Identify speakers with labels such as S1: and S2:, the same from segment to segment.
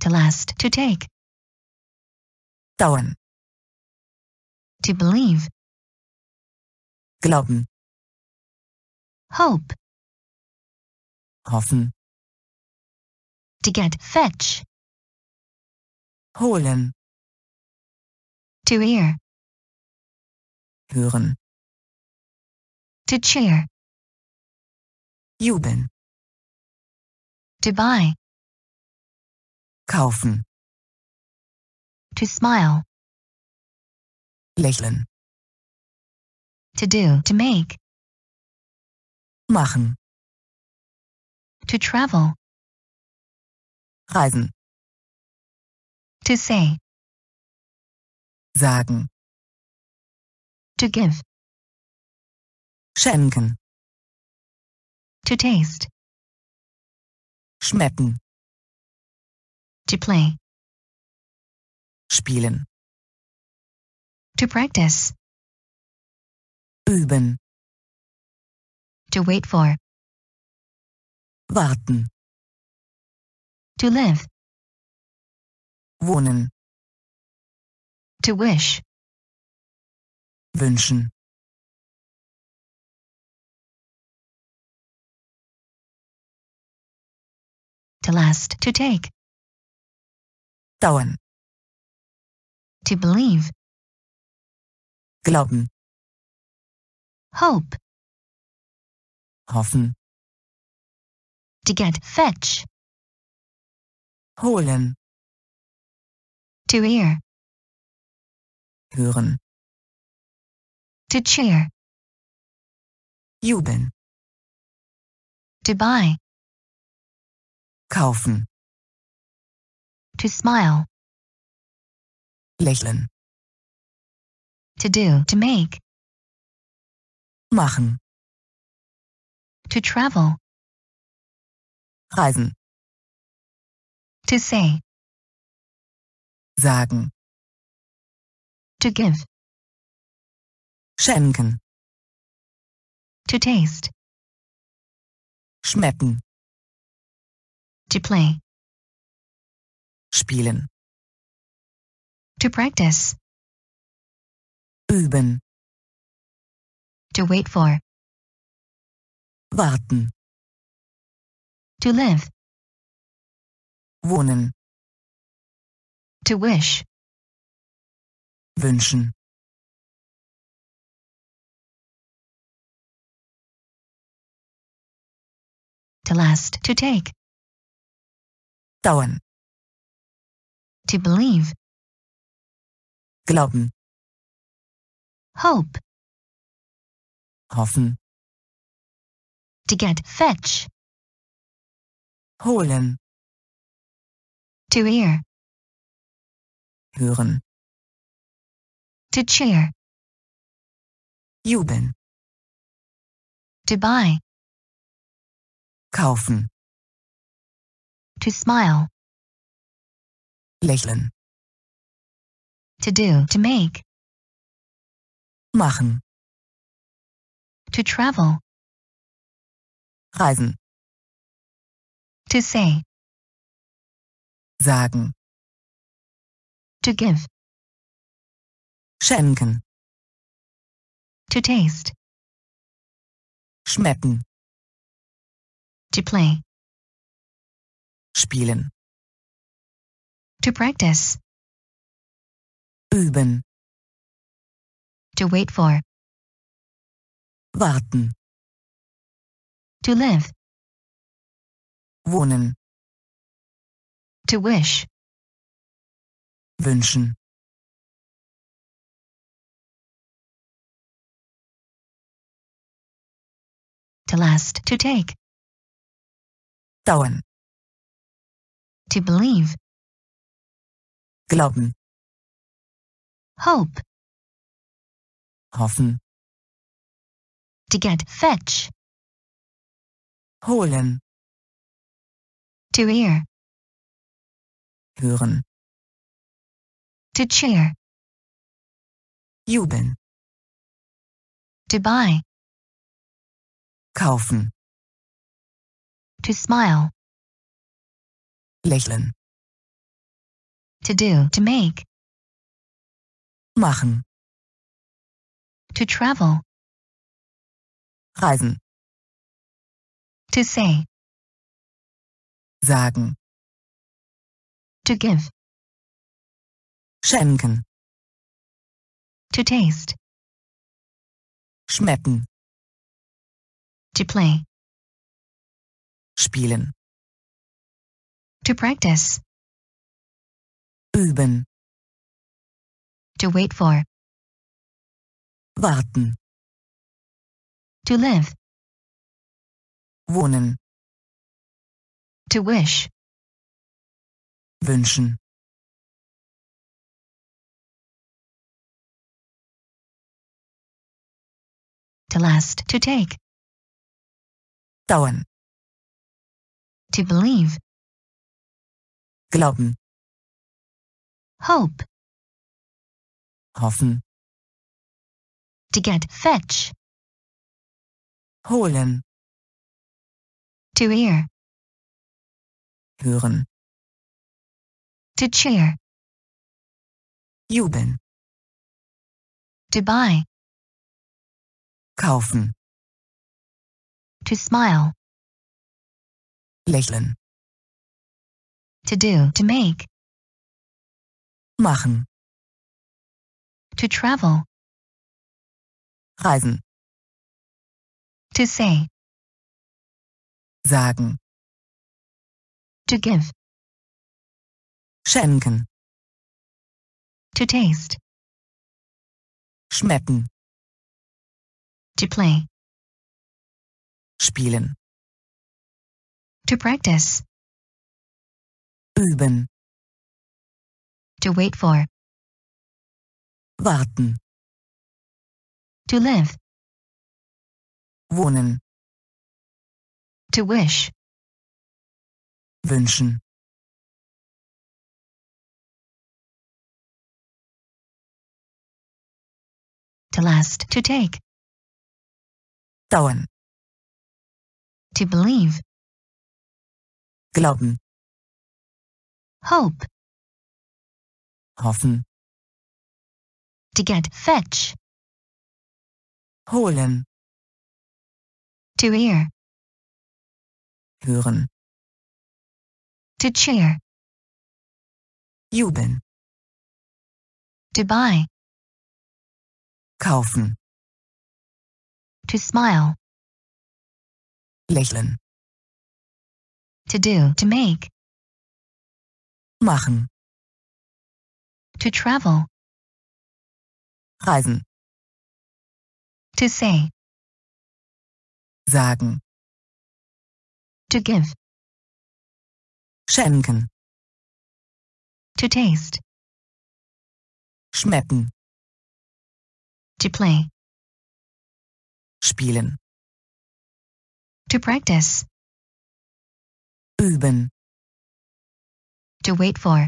S1: to last, to take. Dauern. To believe. Glauben. Hope. Hoffen. To get, fetch. Holen. To hear. Hören. To cheer. Jubeln. To buy. kaufen. To smile. Lächeln. To do, to make. Machen. To travel. Reisen. To say. Sagen. To give. Schenken. To taste. Schmecken. To play. Spielen. To practice. Üben. To wait for. Warten. To live. Wohnen. To wish. Wünschen. To last. To take dauern. To believe. Glauben. Hope. Hoffen. To get, fetch. Holen. To hear. Hören. To cheer. Jubeln. To buy. Kaufen. To smile. Lächeln. To do, to make. Machen. To travel. Reisen. To say. Sagen. To give. Schenken. To taste. Schmecken. To play spielen. To practice. Üben. To wait for. Warten. To live. Wohnen. To wish. Wünschen. To last, to take. Dauern. To believe. Glauben. Hope. Hoffen. To get, fetch. Holen. To hear. Hören. To cheer. Jubeln. To buy. Kaufen. To smile. lächeln to do to make machen to travel reisen to say sagen to give schenken to taste schmecken to play spielen To practice. Üben. To wait for. Warten. To live. Wohnen. To wish. Wünschen. To last. To take. Dauern. To believe. Glauben. Hope. Hoffen. To get, fetch. Holen. To hear. Hören. To cheer. Jubeln. To buy. Kaufen. To smile. Lächeln to do, to make. Machen. To travel. Reisen. To say. Sagen. To give. Schenken. To taste. Schmecken. To play. Spielen. To practice üben. To wait for. Warten. To live. Wohnen. To wish. Wünschen. To last. To take. Dauern. To believe. Glauben hope hoffen to get fetch holen to hear hören to cheer jubeln to buy kaufen to smile lächeln to do to make machen. To travel. Reisen. To say. Sagen. To give. Schenken. To taste. Schmecken. To play. Spielen. To practice. Üben. to wait for. Warten. To live. Wohnen. To wish. Wünschen. To last. To take. Dauern. To believe. Glauben. Hope hoffen to get fetch holen to hear hören to cheer jubeln to buy kaufen to smile lächeln to do to make machen to travel. Reisen. To say. Sagen. To give. Schenken. To taste. Schmecken. To play. Spielen. To practice. Üben. To wait for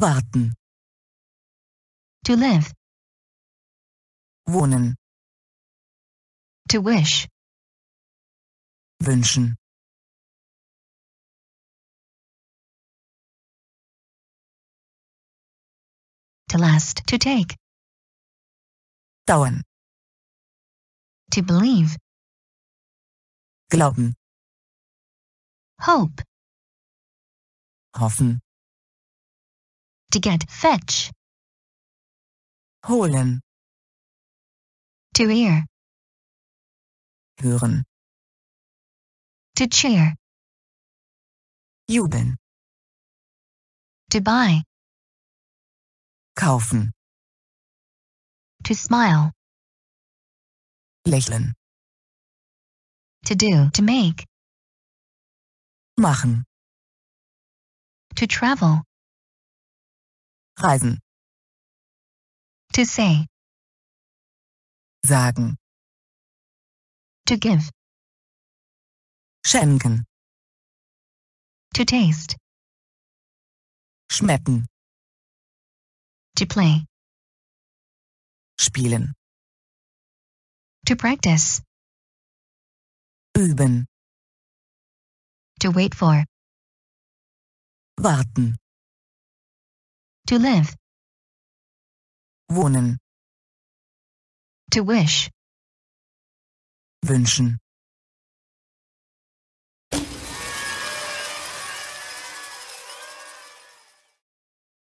S1: warten. To live. Wohnen. To wish. Wünschen. To last. To take. Dauern. To believe. Glauben. Hope. Hoffen to get fetch. Holen. To hear. Hören. To cheer. Jubeln. To buy. Kaufen. To smile. Lächeln. To do, to make. Machen. To travel. To say. Sagen. To give. Schenken. To taste. Schmecken. To play. Spielen. To practice. Üben. To wait for. Warten. To live. Wohnen. To wish. Wünschen.